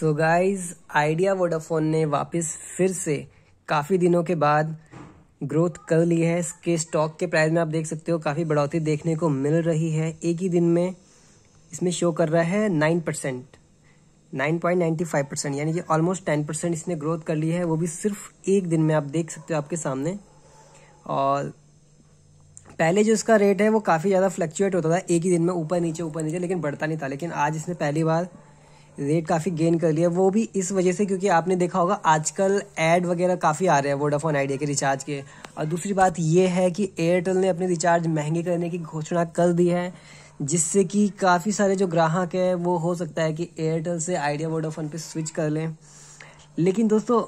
so guys idea Vodafone ने वापस फिर से काफ़ी दिनों के बाद ग्रोथ कर ली है इसके स्टॉक के प्राइस में आप देख सकते हो काफ़ी बढ़ोतरी देखने को मिल रही है एक ही दिन में इसमें शो कर रहा है nine percent nine point ninety five percent यानी कि ऑलमोस्ट टेन परसेंट इसने ग्रोथ कर ली है वो भी सिर्फ एक दिन में आप देख सकते हो आपके सामने और पहले जो इसका रेट है वो काफ़ी ज़्यादा फ्लक्चुएट होता था एक ही दिन में ऊपर नीचे ऊपर नीचे लेकिन बढ़ता नहीं था लेकिन आज इसने पहली बार रेट काफ़ी गेन कर लिया वो भी इस वजह से क्योंकि आपने देखा होगा आजकल एड वगैरह काफ़ी आ रहे हैं वोडाफोन आइडिया के रिचार्ज के और दूसरी बात ये है कि एयरटेल ने अपने रिचार्ज महंगे करने की घोषणा कर दी है जिससे कि काफ़ी सारे जो ग्राहक हैं वो हो सकता है कि एयरटेल से आइडिया वोडाफोन पे स्विच कर लें लेकिन दोस्तों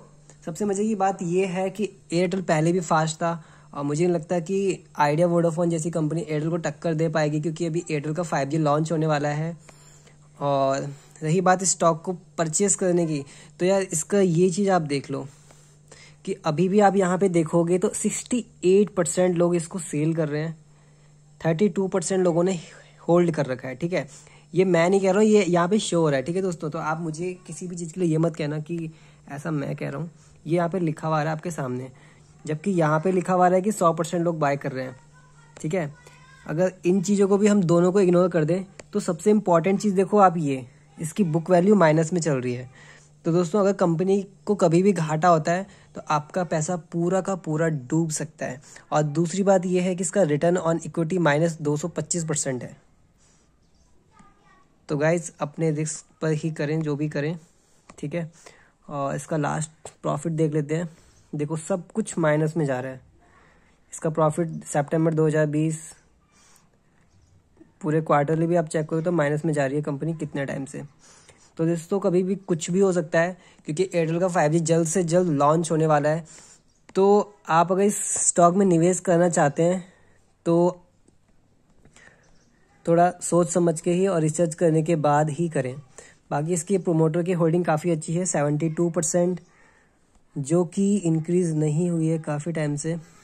सबसे मजे की बात यह है कि एयरटेल पहले भी फास्ट था और मुझे नहीं लगता कि आइडिया वोडाफोन जैसी कंपनी एयरटेल को टक्कर दे पाएगी क्योंकि अभी एयरटेल का फाइव लॉन्च होने वाला है और रही बात स्टॉक को परचेस करने की तो यार इसका ये चीज़ आप देख लो कि अभी भी आप यहाँ पे देखोगे तो 68 परसेंट लोग इसको सेल कर रहे हैं 32 परसेंट लोगों ने होल्ड कर रखा है ठीक है ये मैं नहीं कह रहा हूँ ये यहाँ पे शो हो रहा है ठीक है दोस्तों तो आप मुझे किसी भी चीज़ के लिए ये मत कहना कि ऐसा मैं कह रहा हूँ ये यहाँ पे लिखा हुआ रहा है आपके सामने जबकि यहाँ पे लिखा हुआ रहा है कि सौ परसेंट लोग बाय कर रहे हैं ठीक है अगर इन चीज़ों को भी हम दोनों को इग्नोर कर दें तो सबसे इम्पॉर्टेंट चीज़ देखो आप ये इसकी बुक वैल्यू माइनस में चल रही है तो दोस्तों अगर कंपनी को कभी भी घाटा होता है तो आपका पैसा पूरा का पूरा डूब सकता है और दूसरी बात यह है कि इसका रिटर्न ऑन इक्विटी माइनस दो परसेंट है तो गाइज अपने रिस्क पर ही करें जो भी करें ठीक है और इसका लास्ट प्रॉफिट देख लेते हैं देखो सब कुछ माइनस में जा रहा है इसका प्रॉफिट सितंबर बीस पूरे क्वार्टरली भी आप चेक करो तो माइनस में जा रही है कंपनी कितने टाइम से तो दोस्तों कभी भी कुछ भी हो सकता है क्योंकि एयरटेल का फाइव जल्द से जल्द लॉन्च होने वाला है तो आप अगर इस स्टॉक में निवेश करना चाहते हैं तो थोड़ा सोच समझ के ही और रिसर्च करने के बाद ही करें बाकी इसकी प्रोमोटर की होल्डिंग काफ़ी अच्छी है सेवेंटी टू परसेंट जो कि इंक्रीज़ नहीं हुई है काफ़ी टाइम से